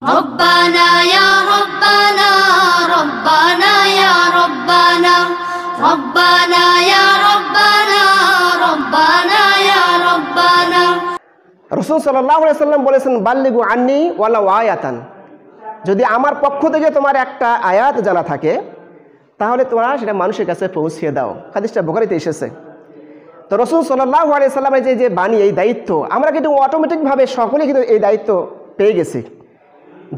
রসুল সাল্লাম বলেছেন বাল্লিগু আন্নি ওয়ালা যদি আমার পক্ষ থেকে তোমার একটা আয়াত জানা থাকে তাহলে তোমরা সেটা মানুষের কাছে পৌঁছিয়ে দাও খাদিসটা বোকারিতে এসেছে তো রসুল সাল্লাহ আলিয়া সাল্লামের যে যে বাণী এই দায়িত্ব আমরা কিন্তু অটোমেটিকভাবে সকলে কিন্তু এই দায়িত্ব পেয়ে গেছি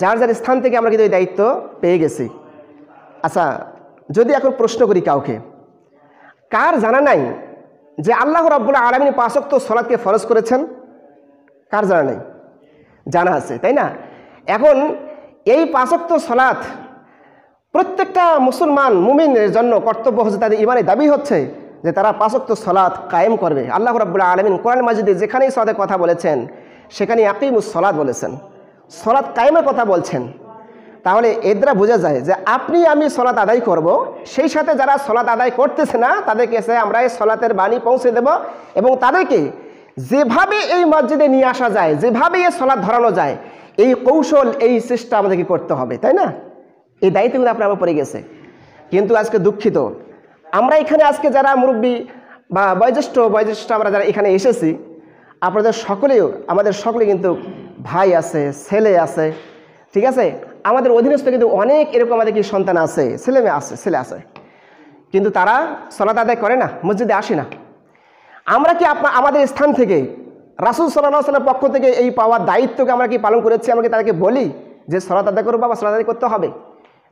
যার যার স্থান থেকে আমরা কিন্তু এই দায়িত্ব পেয়ে গেছি আচ্ছা যদি এখন প্রশ্ন করি কাউকে কার জানা নাই যে আল্লাহ রব্বুল আলমিন পাঁচক্ত সলাদকে ফরজ করেছেন কার জানা নাই জানা আছে তাই না এখন এই পাঁচক্ত সলাৎ প্রত্যেকটা মুসলমান মুমিনের জন্য কর্তব্য হচ্ছে তাদের ইমানে দাবি হচ্ছে যে তারা পাঁচক্ত সলাৎ কায়েম করবে আল্লাহ রব্বুল আলমিন কোরআন মাজিদে যেখানেই সলাদের কথা বলেছেন সেখানে আকিমুস সলাদ বলেছেন সলাৎ কায়েমের কথা বলছেন তাহলে এদরা বোঝা যায় যে আপনি আমি সলাৎ আদায় করব। সেই সাথে যারা সলাৎ আদায় করতেছে না তাদেরকে এসে আমরা এই সলাতের বাণী পৌঁছে দেব এবং তাদেরকে যেভাবে এই মসজিদে নিয়ে আসা যায় যেভাবে এই সলাৎ ধরানো যায় এই কৌশল এই চেষ্টা আমাদেরকে করতে হবে তাই না এই দায়িত্ব কিন্তু আপনার পড়ে গেছে কিন্তু আজকে দুঃখিত আমরা এখানে আজকে যারা মুরব্বী বা বয়োজ্যেষ্ঠ বয়োজ্যেষ্ঠ আমরা যারা এখানে এসেছি আপনাদের সকলেও আমাদের সকলে কিন্তু ভাই আছে ছেলে আছে ঠিক আছে আমাদের অধীনস্থ কিন্তু অনেক এরকম আমাদের কি সন্তান আছে ছেলে মেয়ে আছে ছেলে আছে কিন্তু তারা সলাত আদায় করে না মসজিদে আসে না আমরা কি আপনার আমাদের স্থান থেকে রাসুল সাল্লাহ পক্ষ থেকে এই পাওয়ার দায়িত্বকে আমরা কি পালন করেছি আমরা কি তাদেরকে বলি যে সলাত আদায় করবো বা সলাত করতে হবে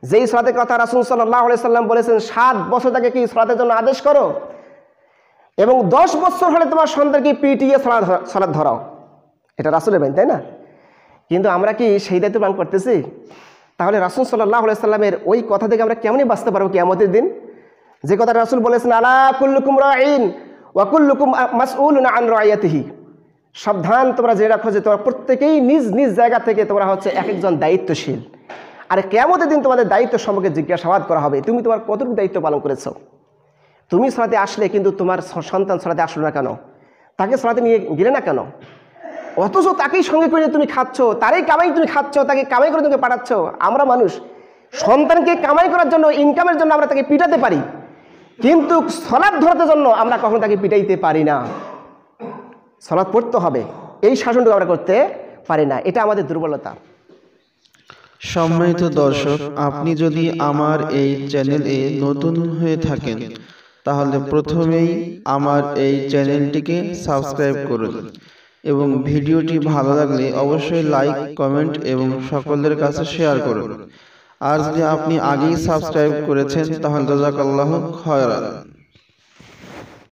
যেই সলাতের কথা রাসুল সাল্লাহ সাল্লাম বলেছেন সাত বছর তাকে কি সলাতের জন্য আদেশ করো এবং দশ বছর হলে তোমার সন্তানকে পিটিয়ে সলাদ সলাদ ধরাও এটা রাসুলের বাইন তাই না কিন্তু আমরা কি সেই দায়িত্ব পালন করতেছি তাহলে রাসুল সাল্লাহ সাল্লামের ওই কথা থেকে আমরা কেমনই বাঁচতে পারবো কেমতের দিন যে কথা রাসুল বলেছেন আলাকুল্লুকুম রাইন ওয়াকুল্লুকুম মাসউল আন রায়াতিহি সাবধান তোমরা জেনে রাখো যে তোমরা প্রত্যেকেই নিজ নিজ জায়গা থেকে তোমরা হচ্ছে এক একজন দায়িত্বশীল আর কেমতের দিন তোমাদের দায়িত্ব সম্পর্কে জিজ্ঞাসাবাদ করা হবে তুমি তোমার কতটুকু দায়িত্ব পালন করেছ তুমি সরাতে আসলে কিন্তু তোমার সন্তান সরাতে আসলো না কেন তাকে সরাতে নিয়ে গেলে না কেন অথচ তাকেই সঙ্গে করে তুমি খাচ্ছ তারই কামাই তুমি খাচ্ছ তাকে কামাই করে তুমি পাঠাচ্ছ আমরা মানুষ সন্তানকে কামাই করার জন্য ইনকামের জন্য আমরা তাকে পিটাতে পারি কিন্তু সলাদ ধরাতে জন্য আমরা কখনো তাকে পিটাইতে পারি না সলাদ পড়তে হবে এই শাসনটুকু আমরা করতে পারি না এটা আমাদের দুর্বলতা সম্মানিত দর্শক আপনি যদি আমার এই চ্যানেলে নতুন হয়ে থাকেন তাহলে প্রথমেই আমার এই চ্যানেলটিকে সাবস্ক্রাইব করুন এবং ভিডিওটি ভালো লাগলে অবশ্যই লাইক কমেন্ট এবং সকলের কাছে শেয়ার করুন আর যদি আপনি আগেই সাবস্ক্রাইব করেছেন তাহলে জাজাকাল্লাহ খয়রান